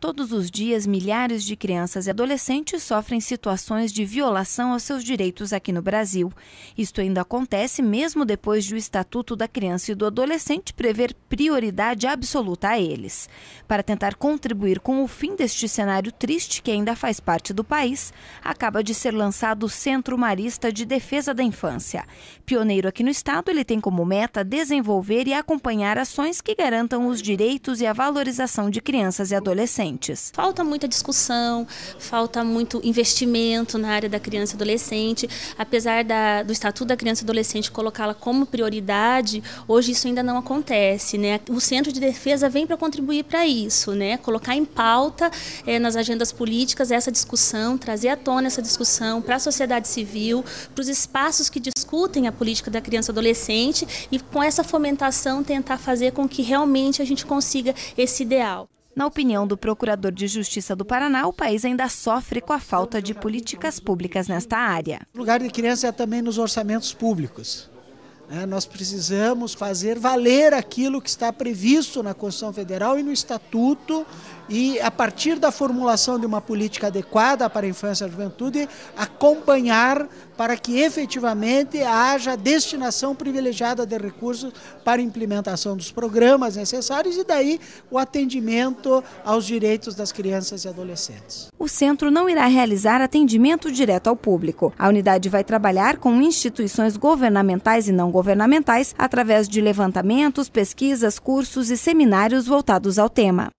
Todos os dias, milhares de crianças e adolescentes sofrem situações de violação aos seus direitos aqui no Brasil. Isto ainda acontece mesmo depois de o Estatuto da Criança e do Adolescente prever prioridade absoluta a eles. Para tentar contribuir com o fim deste cenário triste que ainda faz parte do país, acaba de ser lançado o Centro Marista de Defesa da Infância. Pioneiro aqui no Estado, ele tem como meta desenvolver e acompanhar ações que garantam os direitos e a valorização de crianças e adolescentes adolescentes. Falta muita discussão, falta muito investimento na área da criança e adolescente. Apesar da, do Estatuto da Criança e Adolescente colocá-la como prioridade, hoje isso ainda não acontece. Né? O Centro de Defesa vem para contribuir para isso, né? colocar em pauta é, nas agendas políticas essa discussão, trazer à tona essa discussão para a sociedade civil, para os espaços que discutem a política da criança e adolescente e com essa fomentação tentar fazer com que realmente a gente consiga esse ideal. Na opinião do procurador de Justiça do Paraná, o país ainda sofre com a falta de políticas públicas nesta área. O lugar de criança é também nos orçamentos públicos. É, nós precisamos fazer valer aquilo que está previsto na Constituição Federal e no Estatuto, e a partir da formulação de uma política adequada para a infância e a juventude, acompanhar para que efetivamente haja destinação privilegiada de recursos para implementação dos programas necessários e daí o atendimento aos direitos das crianças e adolescentes o centro não irá realizar atendimento direto ao público. A unidade vai trabalhar com instituições governamentais e não governamentais através de levantamentos, pesquisas, cursos e seminários voltados ao tema.